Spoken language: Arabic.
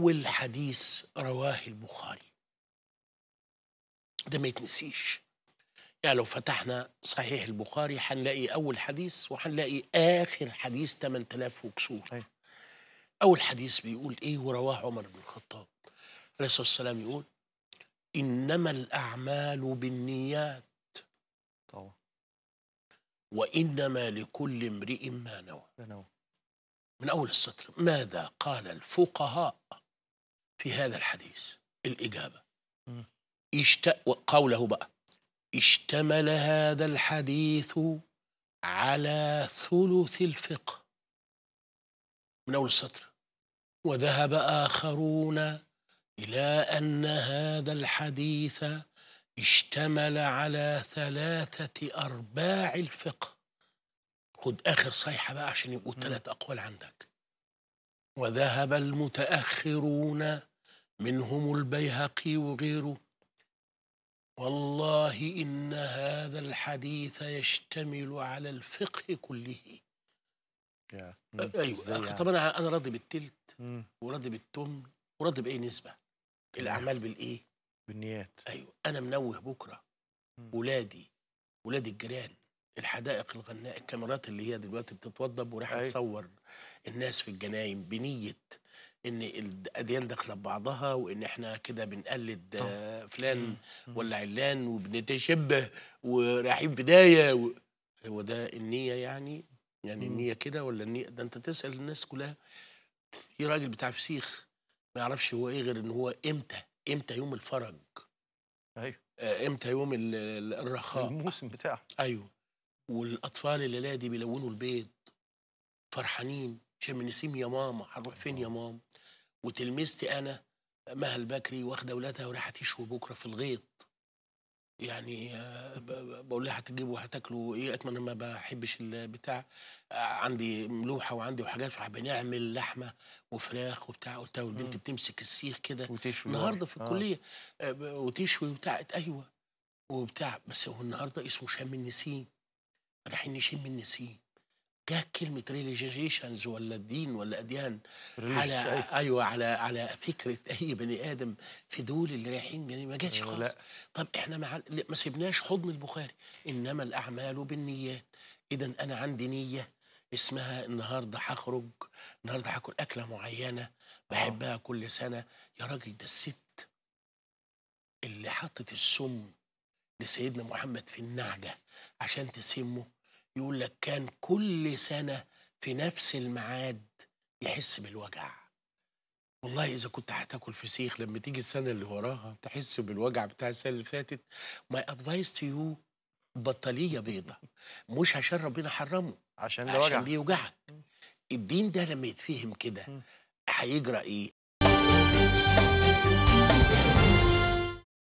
أول حديث رواه البخاري ده ما يتنسيش يعني لو فتحنا صحيح البخاري هنلاقي أول حديث وهنلاقي آخر حديث 8000 وكسور أول حديث بيقول إيه ورواه عمر بن الخطاب عليه الصلاة والسلام يقول إنما الأعمال بالنيات طبعا وإنما لكل امرئ ما نوى من أول السطر ماذا قال الفقهاء في هذا الحديث الإجابة اشت... قوله بقى اشتمل هذا الحديث على ثلث الفقه من أول السطر وذهب آخرون إلى أن هذا الحديث اشتمل على ثلاثة أرباع الفقه خد آخر صيحة بقى عشان يبقوا الثلاث أقوال عندك وذهب المتأخرون منهم البيهقي وغيره والله إن هذا الحديث يشتمل على الفقه كله أيوة يعني؟ طب أنا أنا راضي بالتلت وراضي بالتم وراضي بأي نسبة الأعمال بالإيه؟ بالنيات أيوة أنا منوه بكرة ولادي ولاد الجيران الحدائق الغناء الكاميرات اللي هي دلوقتي بتتوضب وراح أيوة. تصور الناس في الجناين بنيه ان الاديان داخله ببعضها وان احنا كده بنقلد فلان ولا علان وبنتشبه ورايحين بدايه و... هو ده النيه يعني يعني مم. النيه كده ولا النيه ده انت تسال الناس كلها في راجل بتاع فسيخ ما يعرفش هو ايه غير ان هو امتى امتى يوم الفرج ايوه آه، امتى يوم الرخاء الموسم بتاعه ايوه والاطفال الليله دي بيلونوا البيض فرحانين عشان نسيم يا ماما هنروح فين يا ماما وتلميذتي انا مها البكري واخده اولادها ورايحه تشوي بكره في الغيط يعني بقول لها هتجيبوا وهتاكلوا ايه اتمنى ما بحبش البتاع عندي ملوحه وعندي وحاجات فبنعمل لحمه وفراخ وبتاع لها والبنت بتمسك السيخ كده النهارده في آه. الكليه آه. وتشوي وبتاع ايوه وبتاع بس هو النهارده اسمه شم النسيم رايحين نشم النسيم جاء كلمه ريليجيشنز ولا الدين ولا اديان على ايوه على على فكره اي بني ادم في دول اللي رايحين جنين ما جاتش خالص طب احنا ما, ما سيبناش حضن البخاري انما الاعمال بالنيات اذا انا عندي نيه اسمها النهارده هخرج النهارده هاكل اكله معينه بحبها آه. كل سنه يا راجل ده الست اللي حطت السم لسيدنا محمد في النعجه عشان تسمه يقول لك كان كل سنة في نفس الميعاد يحس بالوجع والله إذا كنت هتاكل فسيخ لما تيجي السنة اللي وراها تحس بالوجع بتاع السنة اللي فاتت ماي أدفايس تو يو بطالية بيضة مش عشان ربنا حرمه عشان عشان بيوجعك الدين ده لما يتفهم كده هيجرى ايه؟